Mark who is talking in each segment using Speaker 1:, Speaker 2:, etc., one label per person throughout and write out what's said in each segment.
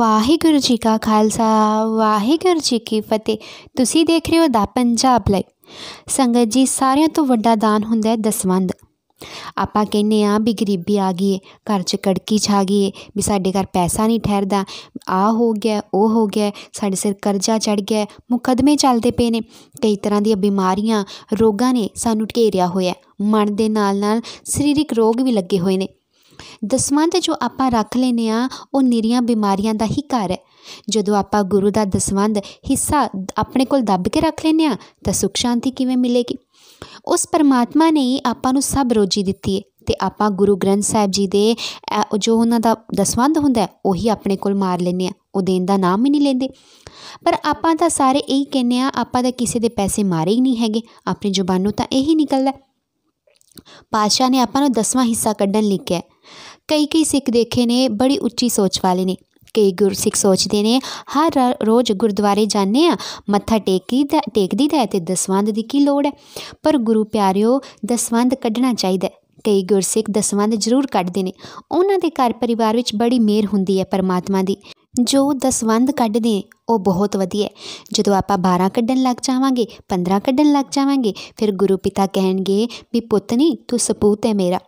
Speaker 1: ਵਾਹਿਗੁਰੂ ਜੀ ਕਾ ਖਾਲਸਾ ਵਾਹਿਗੁਰੂ ਜੀ ਕੀ ਫਤਿਹ ਤੁਸੀਂ ਦੇਖ ਰਹੇ ਹੋ ਦਾ ਪੰਜਾਬ ਲਾਈਵ ਸੰਗਤ ਜੀ ਸਾਰਿਆਂ ਤੋਂ ਵੱਡਾ ਦਾਨ ਹੁੰਦਾ ਹੈ ਦਸਵੰਦ ਆਪਾਂ ਕਹਿੰਨੇ ਆ ਵੀ ਗਰੀਬੀ ਆ ਗਈ ਹੈ ਘਰ 'ਚ ਕੜਕੀ ਛਾ ਗਈ ਹੈ ਵੀ ਸਾਡੇ ਘਰ ਪੈਸਾ ਨਹੀਂ ਠਹਿਰਦਾ ਆ ਹੋ ਗਿਆ ਉਹ ਹੋ ਗਿਆ ਸਾਡੇ ਸਿਰ ਕਰਜ਼ਾ ਚੜ ਗਿਆ ਮੁਕਦਮੇ ਚੱਲਦੇ ਪਏ ਨੇ ਕਈ ਤਰ੍ਹਾਂ ਦੀਆਂ ਬਿਮਾਰੀਆਂ ਰੋਗਾਂ ਨੇ ਸਾਨੂੰ ਢੇਰਿਆ ਹੋਇਆ ਮਨ ਦੇ ਨਾਲ ਨਾਲ ਸਰੀਰਕ ਰੋਗ ਵੀ ਲੱਗੇ ਹੋਏ ਨੇ ਦਸਵੰਦ ਜੋ ਆਪਾਂ ਰੱਖ ਲੈਨੇ ਆ ਉਹ ਨਿਰੀਆਂ ਬਿਮਾਰੀਆਂ ਦਾ ਹੀ ਘਰ ਹੈ ਜਦੋਂ ਆਪਾਂ ਗੁਰੂ ਦਾ ਦਸਵੰਦ ਹਿੱਸਾ ਆਪਣੇ ਕੋਲ ਦੱਬ ਕੇ ਰੱਖ ਲੈਨੇ ਆ ਤਾਂ ਸੁਖ ਸ਼ਾਂਤੀ ਕਿਵੇਂ ਮਿਲੇਗੀ ਉਸ ਪਰਮਾਤਮਾ ਨੇ ਆਪਾਂ ਨੂੰ ਸਭ ਰੋਜੀ ਦਿੱਤੀ ਹੈ ਤੇ ਆਪਾਂ ਗੁਰੂ ਗ੍ਰੰਥ ਸਾਹਿਬ ਜੀ ਦੇ ਜੋ ਉਹਨਾਂ ਦਾ ਦਸਵੰਦ ਹੁੰਦਾ ਉਹੀ ਆਪਣੇ ਕੋਲ ਮਾਰ ਲੈਨੇ ਆ ਉਹ ਦੇਣ ਦਾ ਨਾਮ ਹੀ ਨਹੀਂ ਲੈਂਦੇ ਪਰ ਆਪਾਂ ਤਾਂ ਸਾਰੇ ਇਹੀ ਕਹਿੰਨੇ ਆ ਆਪਾਂ ਤਾਂ ਕਿਸੇ ਦੇ ਪੈਸੇ ਮਾਰੇ ਹੀ ਨਹੀਂ ਹੈਗੇ ਆਪਣੀ ਜ਼ੁਬਾਨੋਂ ਤਾਂ ਇਹੀ ਨਿਕਲਦਾ ਪਾਸ਼ਾ ਨੇ ਆਪਾਂ ਨੂੰ ਦਸਵਾਂ ਹਿੱਸਾ ਕੱਢਣ ਲਈ ਕਿਹਾ ਕਈ ਕਈ ਸਿੱਖ ਦੇਖੇ ਨੇ ਬੜੀ ਉੱਚੀ ਸੋਚ ਵਾਲੇ ਨੇ ਕਈ ਗੁਰਸਿੱਖ ਸੋਚਦੇ ਨੇ ਹਰ ਰੋਜ਼ ਗੁਰਦੁਆਰੇ ਜਾਂਦੇ ਆ ਮੱਥਾ ਟੇਕੀ ਦਾ ਟੇਕਦੀ ਦਾ ਤੇ ਦਸਵੰਦ ਦੀ ਕੀ ਲੋੜ ਹੈ ਪਰ ਗੁਰੂ ਪਿਆਰਿਓ ਦਸਵੰਦ ਕੱਢਣਾ ਚਾਹੀਦਾ ਕਈ ਗੁਰਸਿੱਖ ਦਸਵੰਦ ਜ਼ਰੂਰ ਕੱਢਦੇ ਨੇ ਉਹਨਾਂ ਦੇ ਘਰ ਪਰਿਵਾਰ ਵਿੱਚ ਬੜੀ ਮੇਰ ਹੁੰਦੀ ਹੈ ਪਰਮਾਤਮਾ ਦੀ ਜੋ ਦਸਵੰਦ ਕੱਢਦੇ ਉਹ ਬਹੁਤ ਵਧੀਆ ਜਦੋਂ ਆਪਾਂ 12 ਕੱਢਣ ਲੱਗ ਜਾਵਾਂਗੇ 15 ਕੱਢਣ ਲੱਗ ਜਾਵਾਂਗੇ ਫਿਰ ਗੁਰੂ ਪਿਤਾ ਕਹਿਣਗੇ ਵੀ ਪੁੱਤ ਨਹੀਂ ਤੂੰ ਸਪੂਤ ਹੈ ਮੇਰਾ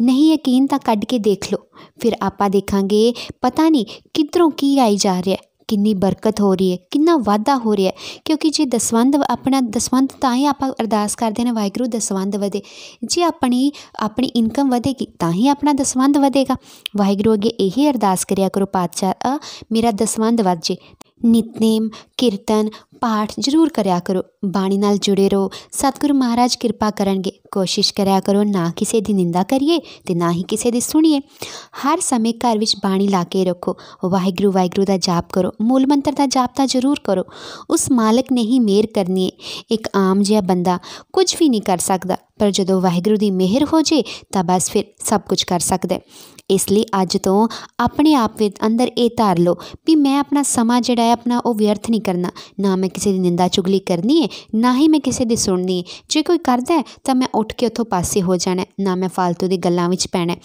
Speaker 1: ਨਹੀਂ ਯਕੀਨ ਤਾਂ ਕੱਢ ਕੇ ਦੇਖ ਲਓ ਫਿਰ ਆਪਾਂ ਦੇਖਾਂਗੇ ਪਤਾ ਨਹੀਂ ਕਿਧਰੋਂ ਕੀ ਆਈ ਜਾ ਰਿਹਾ ਕਿੰਨੀ ਬਰਕਤ ਹੋ ਰਹੀ ਹੈ ਕਿੰਨਾ ਵਾਧਾ ਹੋ ਰਿਹਾ ਕਿਉਂਕਿ ਜੇ ਦਸਵੰਦ ਆਪਣਾ ਦਸਵੰਦ ਤਾਂ ਹੀ ਆਪਾਂ ਅਰਦਾਸ ਕਰਦੇ ਨੇ ਵਾਹਿਗੁਰੂ ਦਸਵੰਦ ਵਧੇ ਜੇ ਆਪਣੀ ਆਪਣੀ ਇਨਕਮ ਵਧੇਗੀ ਤਾਂ ਹੀ ਆਪਣਾ ਦਸਵੰਦ ਵਧੇਗਾ ਵਾਹਿਗੁਰੂ ਅੱਗੇ ਇਹੀ ਅਰਦਾਸ ਕਰਿਆ ਕਰੋ ਪਾਤਸ਼ਾਹ ਮੇਰਾ ਦਸਵੰਦ ਵਧ ਜੇ ਨਿਤਨੇਮ ਕੀਰਤਨ ਪਾਠ ਜ਼ਰੂਰ ਕਰਿਆ ਕਰੋ ਬਾਣੀ ਨਾਲ ਜੁੜੇ ਰਹੋ ਸਤਿਗੁਰੂ ਮਹਾਰਾਜ ਕਿਰਪਾ ਕਰਨਗੇ ਕੋਸ਼ਿਸ਼ ਕਰਿਆ ਕਰੋ ਨਾ ਕਿਸੇ ਦੀ ਨਿੰਦਾ ਕਰੀਏ ਤੇ ਨਾ ਹੀ ਕਿਸੇ ਦੀ ਸੁਣੀਏ ਹਰ ਸਮੇਂ ਘਰ ਵਿੱਚ ਬਾਣੀ ਲਾ ਕੇ ਰੱਖੋ ਵਾਹਿਗੁਰੂ ਵਾਹਿਗੁਰੂ ਦਾ ਜਾਪ ਕਰੋ ਮੂਲ ਮੰਤਰ ਦਾ ਜਾਪ ਤਾਂ ਜ਼ਰੂਰ ਕਰੋ ਉਸ ਮਾਲਕ ਨੇ ਹੀ ਮਿਹਰ ਕਰਨੀ ਹੈ ਇੱਕ ਆਮ ਜਿਹਾ ਬੰਦਾ ਕੁਝ ਵੀ ਨਹੀਂ ਕਰ ਸਕਦਾ ਪਰ ਜਦੋਂ ਵਾਹਿਗੁਰੂ ਦੀ ਮਿਹਰ ਹੋ ਜੇ ਤਾਂ ਬਸ ਫਿਰ ਸਭ ਕੁਝ ਕਰ ਸਕਦਾ ਇਸ ਲਈ ਅੱਜ ਤੋਂ ਆਪਣੇ ਆਪ ਵਿੱਚ ਅੰਦਰ ਇਹ ਧਾਰ ਲਓ ਵੀ ਮੈਂ ਆਪਣਾ ਸਮਾਂ ਜਿਹੜਾ ਮੈਂ ਆਪਣਾ ਉਹ ਵਿਅਰਥ ਨਹੀਂ ਕਰਨਾ ਨਾ ਮੈਂ ਕਿਸੇ ਦੀ ਨਿੰਦਾ ਚੁਗਲੀ ਕਰਨੀ ਹੈ ਨਾ ਹੀ ਮੈਂ ਕਿਸੇ ਦੀ ਸੁਣਨੀ ਜੇ ਕੋਈ ਕਰਦਾ ਤਾਂ ਮੈਂ ਉੱਠ ਕੇ ਉੱਥੋਂ ਪਾਸੇ ਹੋ ਜਾਣਾ ਨਾ ਮੈਂ ਫालतू ਦੀ ਗੱਲਾਂ ਵਿੱਚ ਪੈਣਾ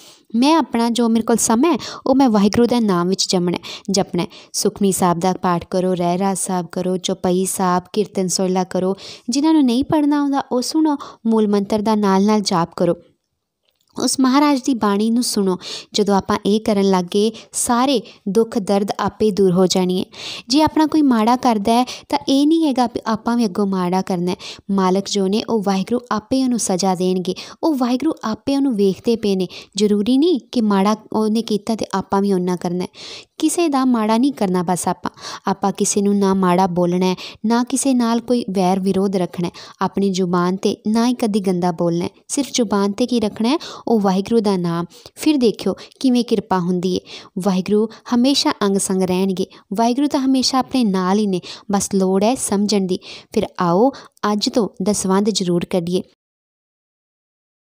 Speaker 1: ਮੈਂ ਆਪਣਾ ਜੋ ਮੇਰੇ ਕੋਲ ਸਮਾਂ ਉਹ ਮੈਂ ਵਾਹਿਗੁਰੂ ਦੇ ਨਾਮ ਵਿੱਚ ਜਮਣਾ ਜਪਣਾ ਸੁਖਮੀ ਸਾਹਿਬ ਦਾ ਪਾਠ ਕਰੋ ਰਹਿ ਰਾਜ ਸਾਹਿਬ ਕਰੋ ਚੋਪਈ ਸਾਹਿਬ ਕੀਰਤਨ ਸੋਲਾ ਕਰੋ ਜਿਨ੍ਹਾਂ ਨੂੰ ਨਹੀਂ ਪੜਨਾ ਆਉਂਦਾ ਉਹ ਸੁਣੋ ਮੂਲ ਮੰਤਰ ਦਾ ਨਾਲ ਨਾਲ ਜਾਪ ਕਰੋ ਉਸ ਮਹਾਰਾਜ ਦੀ ਬਾਣੀ ਨੂੰ ਸੁਣੋ ਜਦੋਂ ਆਪਾਂ ਇਹ ਕਰਨ ਲੱਗੇ ਸਾਰੇ ਦੁੱਖ ਦਰਦ ਆਪੇ ਦੂਰ ਹੋ ਜਾਣੀਏ ਜੇ ਆਪਣਾ ਕੋਈ ਮਾੜਾ ਕਰਦਾ ਹੈ ਤਾਂ ਇਹ ਨਹੀਂ ਹੈਗਾ ਕਿ ਆਪਾਂ ਵੀ ਅੱਗੋਂ ਮਾੜਾ ਕਰਨਾ ਮਾਲਕ ਜੋ ਨੇ ਉਹ ਵਾਹਿਗੁਰੂ ਆਪੇ ਉਹਨੂੰ ਸਜ਼ਾ ਦੇਣਗੇ ਉਹ ਵਾਹਿਗੁਰੂ ਆਪੇ ਉਹਨੂੰ ਵੇਖਦੇ ਪਏ ਨੇ ਜ਼ਰੂਰੀ ਨਹੀਂ ਕਿ ਮਾੜਾ ਉਹਨੇ ਕੀਤਾ ਤੇ ਆਪਾਂ ਵੀ ਉਹਨਾਂ ਕਰਨਾ ਕਿਸੇ ਦਾ ਮਾੜਾ ਨਹੀਂ ਕਰਨਾ ਬਸ ਆਪਾਂ ਆਪਾਂ ਕਿਸੇ ਨੂੰ ਨਾ ਮਾੜਾ ਬੋਲਣਾ ਨਾ ਕਿਸੇ ਨਾਲ ਕੋਈ ਵੈਰ ਵਿਰੋਧ ਰੱਖਣਾ ਆਪਣੀ ਜ਼ੁਬਾਨ ਤੇ ਨਾ ਹੀ ਕਦੀ ਗੰਦਾ ਬੋਲਣਾ ਸਿਰਫ ਜ਼ੁਬਾਨ ਤੇ ਕੀ ਰੱਖਣਾ ਹੈ ਉਹ ਵਾਹਿਗੁਰੂ ਦਾ ਨਾਮ ਫਿਰ ਦੇਖਿਓ ਕਿਵੇਂ ਕਿਰਪਾ ਹੁੰਦੀ ਹੈ ਵਾਹਿਗੁਰੂ ਹਮੇਸ਼ਾ ਅੰਗ ਸੰਗ ਰਹਿਣਗੇ ਵਾਹਿਗੁਰੂ ਤਾਂ ਹਮੇਸ਼ਾ ਆਪਣੇ ਨਾਲ ਹੀ ਨੇ ਬਸ ਲੋੜ ਹੈ ਸਮਝਣ ਦੀ ਫਿਰ ਆਓ ਅੱਜ ਤੋਂ ਦਸਵੰਦ ਜ਼ਰੂਰ ਕੱਢੀਏ